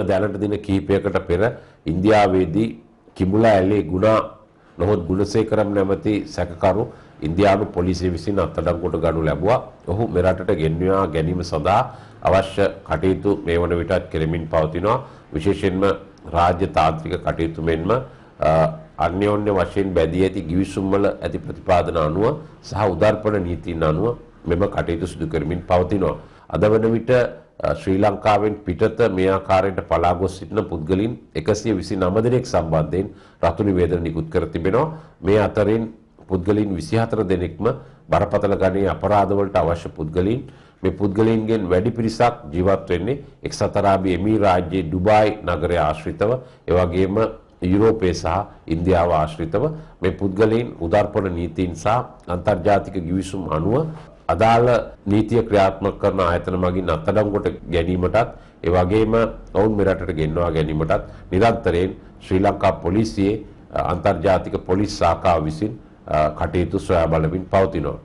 දැනට දින කිහිපයකට පෙර ඉන්දියාවේදී කිඹුලා ඇලේ ගුණා නොහොත් ගුණසේකරම් නැමැති සැකකරු ඉන්දියානු පොලිසිය විසින් අත්අඩංගුවට ගනු ලැබුවා. ඔහු මෙරටට ගෙන්වා ගැනීම සඳහා අවශ්‍ය කටයුතු මේ වන විටත් කෙරෙමින් පවතිනවා. විශේෂයෙන්ම රාජ්‍ය තාන්ත්‍රික කටයුතු මෙන්ම අන්‍යෝන්‍ය වශයෙන් බැදී ඇති givisum වල ඇති ප්‍රතිපාදන අනුව සහ උදාර්පණ නීතියන් අනුව මෙම කටයුතු සිදු කරමින් පවතිනවා. අද වන විට ශ්‍රී ලංකාවෙන් පිටත මේ ආකාරයට පලා ගොස් සිටින පුද්ගලින් 129 දෙනෙක් සම්බන්ධයෙන් රතු නිවේදන නිකුත් කර තිබෙනවා. මේ අතරින් පුද්ගලින් 24 දෙනෙක්ම බරපතල ගණයේ අපරාධවලට අවශ්‍ය පුද්ගලින් මේ පුද්ගලයන්ගෙන් වැඩි පිරිසක් ජීවත් වෙන්නේ එක්සත් අරාබි එමී රාජ්‍යයේ ඩුබායි නගරය ආශ්‍රිතව ඒ වගේම යුරෝපය සහ ඉන්දියාව ආශ්‍රිතව මේ පුද්ගලයන් උදාර්පණ නීතීන් සහ අන්තර්ජාතික ගිවිසුම් අනුව අදාළ නීතිය ක්‍රියාත්මක කරන ආයතන මගින් අත්අඩංගුවට ගැනීමටත් ඒ වගේම ඔවුන් මෙරටට ගෙන්වා ගැනීමටත් නිරන්තරයෙන් ශ්‍රී ලංකා පොලිසියේ අන්තර්ජාතික පොලිස් ශාඛාව විසින් කටයුතු සොයා බලමින් පවතිනවා.